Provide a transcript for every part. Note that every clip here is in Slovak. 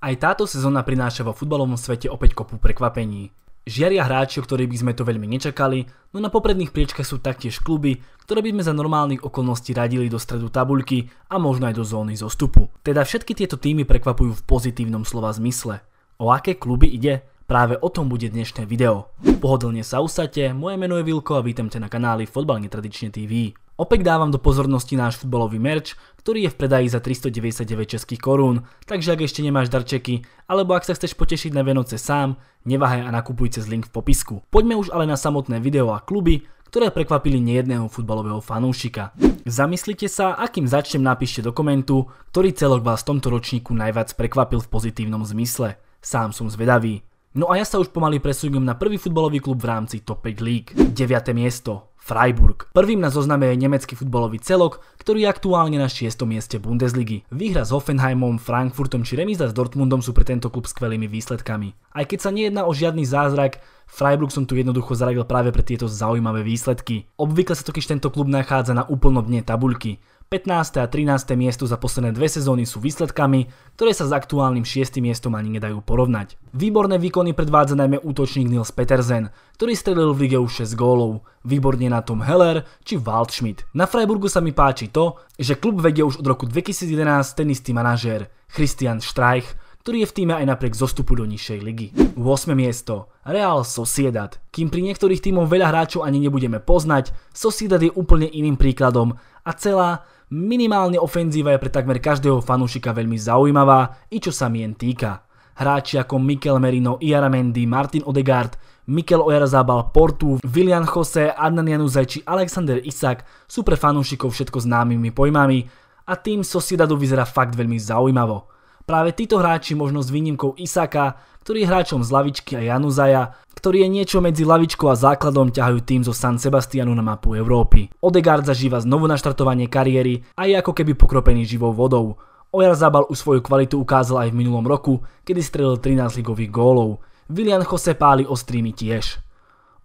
Aj táto sezóna prináša vo futbalovom svete opäť kopu prekvapení. Žiaria hráči, o ktorých by sme to veľmi nečakali, no na popredných priečkach sú taktiež kluby, ktoré by sme za normálnych okolností radili do stredu tabuľky a možno aj do zóny zostupu. Teda všetky tieto týmy prekvapujú v pozitívnom slova zmysle. O aké kluby ide? Práve o tom bude dnešné video. Pohodlne sa usadte, moje meno je Vilko a vítam ťa na kanáli Fotbal netradične TV. Opäť dávam do pozornosti náš futbalový merch, ktorý je v predaji za 399 českých korún, takže ak ešte nemáš darčeky, alebo ak sa chceš potešiť na Vianoce sám, neváhaj a nakupuj cez link v popisku. Poďme už ale na samotné video a kluby, ktoré prekvapili nejedného futbalového fanúšika. Zamyslite sa, akým začnem napíšte do komentu, ktorý celok vás v tomto ročníku najviac prekvapil v pozitívnom zmysle. Sám som zvedavý. No a ja sa už pomaly presuniem na prvý futbalový klub v rámci Top 5 League. 9. miesto. Freiburg. Prvým na zozname je nemecký futbalový celok, ktorý je aktuálne na 6. mieste Bundesligy. Výhra s Hoffenheimom, Frankfurtom či remíza s Dortmundom sú pre tento klub skvelými výsledkami. Aj keď sa nejedná o žiadny zázrak, Freiburg som tu jednoducho zaradil práve pre tieto zaujímavé výsledky. Obvykle sa totiž tento klub nachádza na úplno dne tabuľky. 15. a 13. miesto za posledné dve sezóny sú výsledkami, ktoré sa s aktuálnym 6. miestom ani nedajú porovnať. Výborné výkony predvádza najmä útočník Nils Petersen, ktorý strelil v lige už 6 gólov. Výborne na tom Heller či Waldschmidt. Na Freiburgu sa mi páči to, že klub vedie už od roku 2011 ten istý manažér, Christian Streich, ktorý je v týme aj napriek zostupu do nižšej ligy. 8. miesto Real Sociedad. Kým pri niektorých týmoch veľa hráčov ani nebudeme poznať, Sociedad je úplne iným príkladom a celá minimálne ofenzíva je pre takmer každého fanúšika veľmi zaujímavá, i čo sa mien týka. Hráči ako Mikel Merino, Iaramendi, Martin Odegaard, Mikel Ojarzabal, Portu, Vilian Jose, Adnan Januzaj či Alexander Isak sú pre fanúšikov všetko známymi pojmami a tým Sociedadu vyzerá fakt veľmi zaujímavo. Práve títo hráči možno s výnimkou Isaka, ktorý je hráčom z lavičky a Januzaja, ktorý je niečo medzi lavičkou a základom, ťahajú tým zo San Sebastianu na mapu Európy. Odegaard zažíva znovu naštartovanie kariéry a je ako keby pokropený živou vodou. Zabal už svoju kvalitu ukázal aj v minulom roku, kedy strelil 13 ligových gólov. Vilian Jose páli ostrými tiež.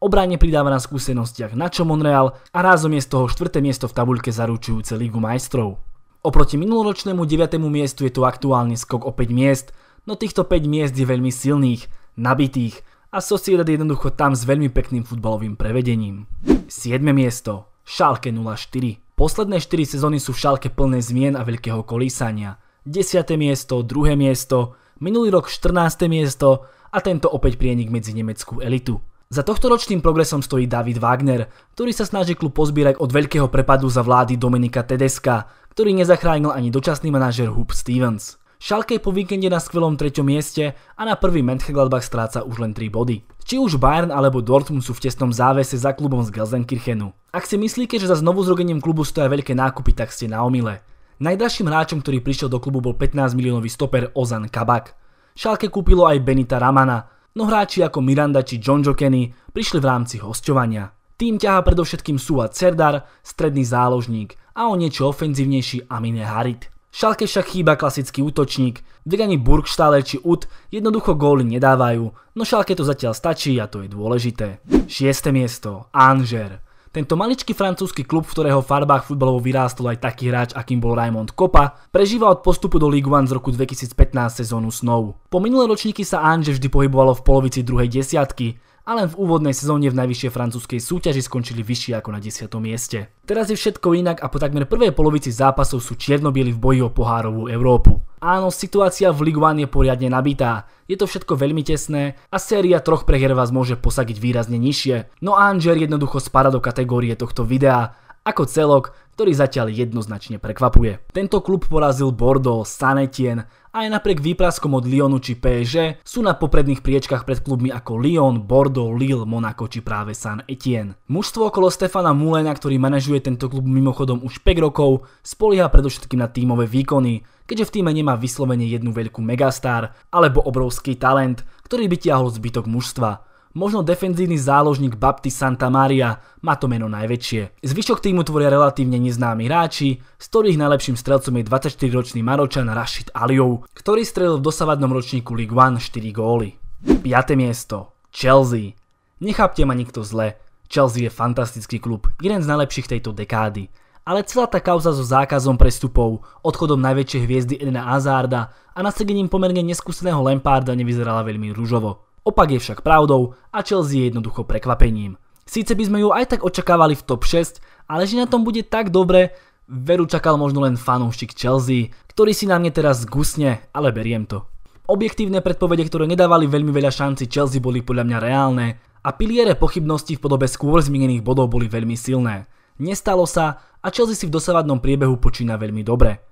Obráne pridáva na skúsenostiach čo Monreal a rázom je z toho štvrté miesto v tabuľke zaručujúce Ligu majstrov. Oproti minuloročnému 9. miestu je tu aktuálny skok o 5 miest, no týchto 5 miest je veľmi silných, nabitých a Sociedad jednoducho tam s veľmi pekným futbalovým prevedením. 7. miesto Šalke 04 Posledné 4 sezóny sú v Šalke plné zmien a veľkého kolísania. 10. miesto, 2. miesto, minulý rok 14. miesto a tento opäť prienik medzi nemeckú elitu. Za tohto ročným progresom stojí David Wagner, ktorý sa snaží klub pozbírať od veľkého prepadu za vlády Dominika Tedeska ktorý nezachránil ani dočasný manažer Hoop Stevens. Schalke po víkende na skvelom treťom mieste a na prvý Mönchengladbach stráca už len 3 body. Či už Bayern alebo Dortmund sú v tesnom závese za klubom z Gelsenkirchenu. Ak si myslíte, že za znovu znovuzrodením klubu stoja veľké nákupy, tak ste na omyle. Najdražším hráčom, ktorý prišiel do klubu bol 15 miliónový stoper Ozan Kabak. Šalke kúpilo aj Benita Ramana, no hráči ako Miranda či John Jokeny prišli v rámci hostovania. Tým ťaha predovšetkým Suat Serdar, stredný záložník, a o niečo ofenzívnejší Amine Harit. Šalke však chýba klasický útočník, ani Burgstaller či Ut jednoducho góly nedávajú, no Šalke to zatiaľ stačí a to je dôležité. 6. miesto Anžer. Tento maličký francúzsky klub, v ktorého farbách futbalov vyrástol aj taký hráč, akým bol Raymond Kopa, prežíva od postupu do Ligue 1 z roku 2015 sezónu snov. Po minulé ročníky sa Anže vždy pohybovalo v polovici druhej desiatky, a len v úvodnej sezóne v najvyššej francúzskej súťaži skončili vyššie ako na 10. mieste. Teraz je všetko inak a po takmer prvej polovici zápasov sú čiernobieli v boji o pohárovú Európu. Áno, situácia v Ligue 1 je poriadne nabitá, je to všetko veľmi tesné a séria troch prehier vás môže posagiť výrazne nižšie. No a Anger jednoducho spada do kategórie tohto videa, ako celok, ktorý zatiaľ jednoznačne prekvapuje. Tento klub porazil Bordeaux, Sanetien a aj napriek výpraskom od Lyonu či PSG sú na popredných priečkách pred klubmi ako Lyon, Bordeaux, Lille, Monaco či práve San Etienne. Mužstvo okolo Stefana Mulena, ktorý manažuje tento klub mimochodom už 5 rokov, spolieha predovšetkým na tímové výkony, keďže v týme nemá vyslovene jednu veľkú megastar alebo obrovský talent, ktorý by tiahol zbytok mužstva možno defenzívny záložník Bapti Santa Maria, má to meno najväčšie. Zvyšok týmu tvoria relatívne neznámi hráči, z ktorých najlepším strelcom je 24-ročný Maročan Rashid Aliou, ktorý strelil v dosavadnom ročníku League One 4 góly. 5. miesto Chelsea Nechápte ma nikto zle, Chelsea je fantastický klub, jeden z najlepších tejto dekády ale celá tá kauza so zákazom prestupov, odchodom najväčšej hviezdy Edena Hazarda a nasadením pomerne neskúseného Lamparda nevyzerala veľmi rúžovo. Opak je však pravdou a Chelsea je jednoducho prekvapením. Síce by sme ju aj tak očakávali v top 6, ale že na tom bude tak dobre, veru čakal možno len fanúšik Chelsea, ktorý si na mne teraz zgusne, ale beriem to. Objektívne predpovede, ktoré nedávali veľmi veľa šanci Chelsea boli podľa mňa reálne a piliere pochybností v podobe skôr zmienených bodov boli veľmi silné. Nestalo sa a Chelsea si v dosávadnom priebehu počína veľmi dobre.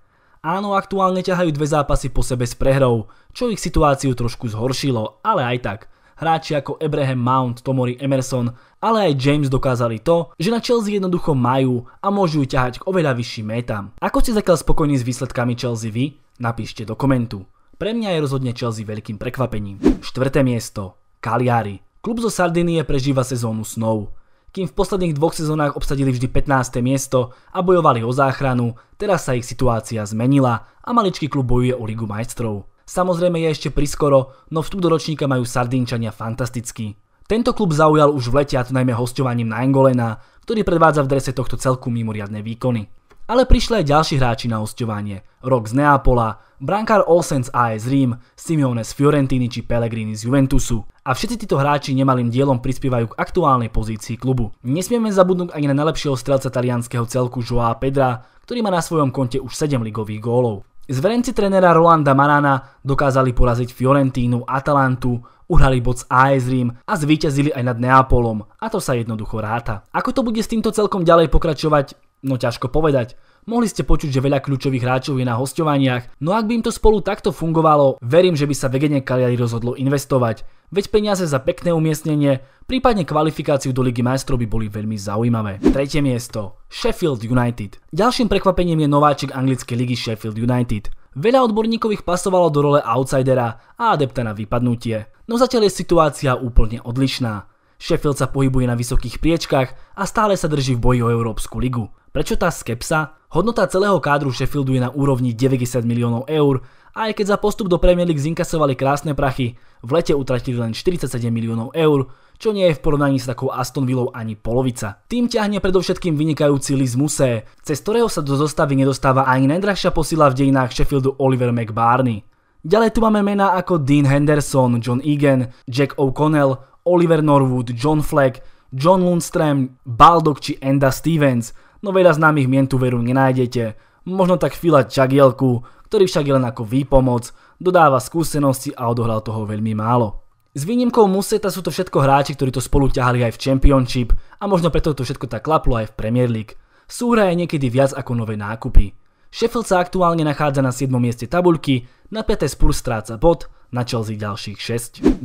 Áno, aktuálne ťahajú dve zápasy po sebe s prehrou, čo ich situáciu trošku zhoršilo, ale aj tak. Hráči ako Abraham Mount, Tomori Emerson, ale aj James dokázali to, že na Chelsea jednoducho majú a môžu ju ťahať k oveľa vyšším métam. Ako ste zatiaľ spokojní s výsledkami Chelsea vy? Napíšte do komentu. Pre mňa je rozhodne Chelsea veľkým prekvapením. Štvrté miesto. Cagliari. Klub zo Sardinie prežíva sezónu snov kým v posledných dvoch sezónach obsadili vždy 15. miesto a bojovali o záchranu, teraz sa ich situácia zmenila a maličký klub bojuje o Ligu majstrov. Samozrejme je ešte priskoro, no vstup do ročníka majú Sardínčania fantasticky. Tento klub zaujal už v lete a to najmä hostovaním na Angolena, ktorý predvádza v drese tohto celku mimoriadne výkony ale prišli aj ďalší hráči na osťovanie. Rok z Neapola, brankár Olsen z AS Rím, Simeone z Fiorentini či Pellegrini z Juventusu. A všetci títo hráči nemalým dielom prispievajú k aktuálnej pozícii klubu. Nesmieme zabudnúť ani na najlepšieho strelca talianského celku Joa Pedra, ktorý má na svojom konte už 7 ligových gólov. Zverenci trenera Rolanda Marana dokázali poraziť Fiorentínu, Atalantu, uhrali bod s AS Rím a zvíťazili aj nad Neapolom a to sa jednoducho ráta. Ako to bude s týmto celkom ďalej pokračovať, No ťažko povedať. Mohli ste počuť, že veľa kľúčových hráčov je na hostovaniach, no ak by im to spolu takto fungovalo, verím, že by sa Vegene Kaliari rozhodlo investovať. Veď peniaze za pekné umiestnenie, prípadne kvalifikáciu do Ligy majstrov by boli veľmi zaujímavé. Tretie miesto. Sheffield United. Ďalším prekvapením je nováčik anglickej ligy Sheffield United. Veľa odborníkov ich pasovalo do role outsidera a adepta na vypadnutie. No zatiaľ je situácia úplne odlišná. Sheffield sa pohybuje na vysokých priečkách a stále sa drží v boji o Európsku ligu. Prečo tá skepsa? Hodnota celého kádru Sheffieldu je na úrovni 90 miliónov eur a aj keď za postup do Premier League zinkasovali krásne prachy, v lete utratili len 47 miliónov eur, čo nie je v porovnaní s takou Aston Villou ani polovica. Tým ťahne predovšetkým vynikajúci Liz Musé, cez ktorého sa do zostavy nedostáva ani najdrahšia posila v dejinách Sheffieldu Oliver McBarney. Ďalej tu máme mená ako Dean Henderson, John Egan, Jack O'Connell, Oliver Norwood, John Fleck, John Lundström, Baldock či Enda Stevens – no veľa známych mien tu veru nenájdete. Možno tak Fila Čagielku, ktorý však je len ako výpomoc, dodáva skúsenosti a odohral toho veľmi málo. S výnimkou Museta sú to všetko hráči, ktorí to spolu ťahali aj v Championship a možno preto to všetko tak klaplo aj v Premier League. Súhra je niekedy viac ako nové nákupy. Sheffield sa aktuálne nachádza na 7. mieste tabuľky, na 5. Spurs stráca bod, na Chelsea ďalších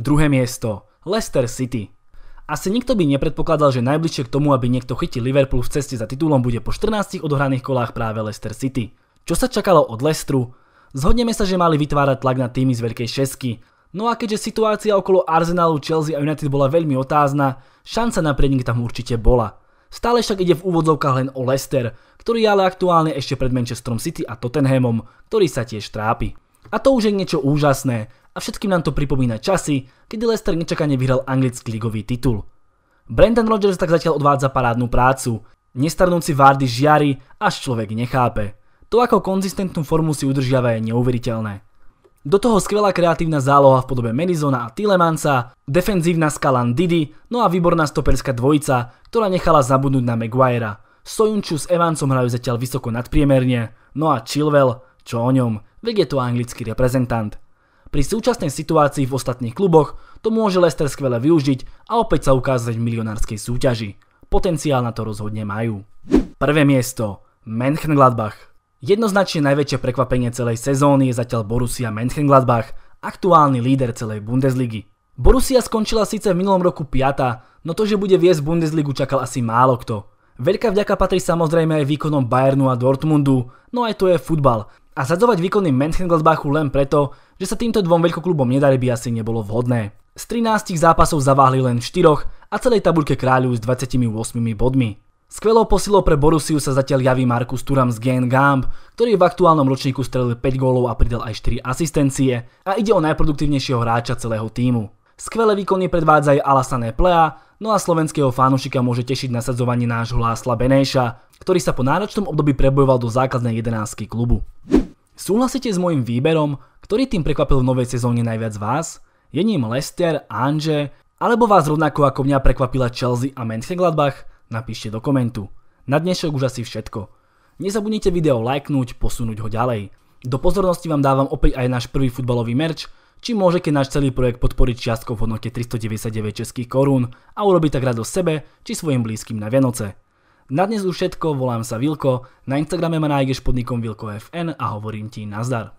6. Druhé miesto Leicester City. Asi nikto by nepredpokladal, že najbližšie k tomu, aby niekto chytil Liverpool v ceste za titulom, bude po 14 odohraných kolách práve Leicester City. Čo sa čakalo od Leicesteru? Zhodneme sa, že mali vytvárať tlak na týmy z Veľkej šesky. No a keďže situácia okolo Arsenalu, Chelsea a United bola veľmi otázna, šanca na prednik tam určite bola. Stále však ide v úvodzovkách len o Leicester, ktorý je ale aktuálne ešte pred Manchesterom City a Tottenhamom, ktorý sa tiež trápi. A to už je niečo úžasné, a všetkým nám to pripomína časy, kedy Leicester nečakane vyhral anglický ligový titul. Brendan Rodgers tak zatiaľ odvádza parádnu prácu. Nestarnúci Vardy žiari, až človek nechápe. To, ako konzistentnú formu si udržiava, je neuveriteľné. Do toho skvelá kreatívna záloha v podobe Madisona a Tilemansa, defenzívna skala Didi, no a výborná stoperská dvojica, ktorá nechala zabudnúť na Maguirea. Sojunču s Evansom hrajú zatiaľ vysoko nadpriemerne, no a Chilwell, čo o ňom, veď je to anglický reprezentant. Pri súčasnej situácii v ostatných kluboch to môže Leicester skvele využiť a opäť sa ukázať v milionárskej súťaži. Potenciál na to rozhodne majú. Prvé miesto Mönchengladbach Jednoznačne najväčšie prekvapenie celej sezóny je zatiaľ Borussia Mönchengladbach, aktuálny líder celej Bundesligy. Borussia skončila síce v minulom roku 5, no to, že bude viesť Bundesligu čakal asi málo kto. Veľká vďaka patrí samozrejme aj výkonom Bayernu a Dortmundu, no aj to je futbal. A zadzovať výkony Mönchengladbachu len preto, že sa týmto dvom veľkoklubom nedali by asi nebolo vhodné. Z 13 zápasov zaváhli len 4 a celej tabuľke kráľujú s 28 bodmi. Skvelou posilou pre Borussiu sa zatiaľ javí Markus Turam z Gen Gamb, ktorý v aktuálnom ročníku strelil 5 gólov a pridal aj 4 asistencie a ide o najproduktívnejšieho hráča celého týmu. Skvelé výkony predvádza aj Alassane Plea, no a slovenského fánušika môže tešiť nasadzovanie nášho Lásla Benéša, ktorý sa po náročnom období prebojoval do základnej jedenástky klubu. Súhlasíte s môjim výberom, ktorý tým prekvapil v novej sezóne najviac vás? Je ním Lester, Anže, alebo vás rovnako ako mňa prekvapila Chelsea a Mönchengladbach? Napíšte do komentu. Na dnešok už asi všetko. Nezabudnite video lajknúť, posunúť ho ďalej. Do pozornosti vám dávam opäť aj náš prvý futbalový merch, či môžete náš celý projekt podporiť čiastkou v hodnote 399 českých korún a urobiť tak rado sebe či svojim blízkym na Vianoce. Na dnes už všetko, volám sa Vilko, na Instagrame ma nájdeš pod nikom Vilko FN a hovorím ti nazdar.